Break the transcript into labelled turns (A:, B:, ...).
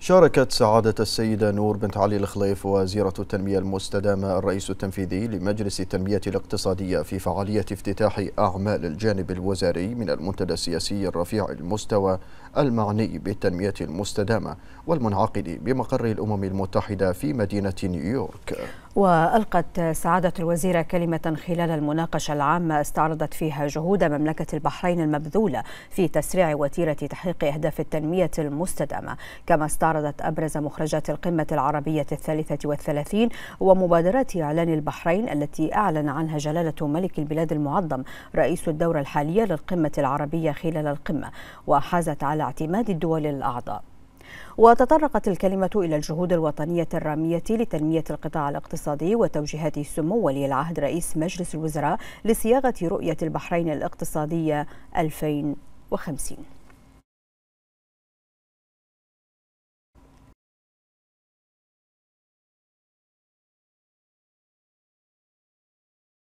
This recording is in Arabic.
A: شاركت سعادة السيدة نور بنت علي الخليف وزيرة التنمية المستدامة الرئيس التنفيذي لمجلس التنمية الاقتصادية في فعالية افتتاح أعمال الجانب الوزاري من المنتدى السياسي الرفيع المستوى المعني بالتنمية المستدامة والمنعقد بمقر الأمم المتحدة في مدينة نيويورك
B: وألقت سعادة الوزيرة كلمة خلال المناقشة العامة استعرضت فيها جهود مملكة البحرين المبذولة في تسريع وتيرة تحقيق أهداف التنمية المستدامة كما استعرضت استعرضت أبرز مخرجات القمة العربية الثالثة والثلاثين ومبادرات إعلان البحرين التي أعلن عنها جلالة ملك البلاد المعظم رئيس الدورة الحالية للقمة العربية خلال القمة وحازت على اعتماد الدول الأعضاء وتطرقت الكلمة إلى الجهود الوطنية الرامية لتنمية القطاع الاقتصادي وتوجيهات سمو ولي العهد رئيس مجلس الوزراء لصياغة رؤية البحرين الاقتصادية 2050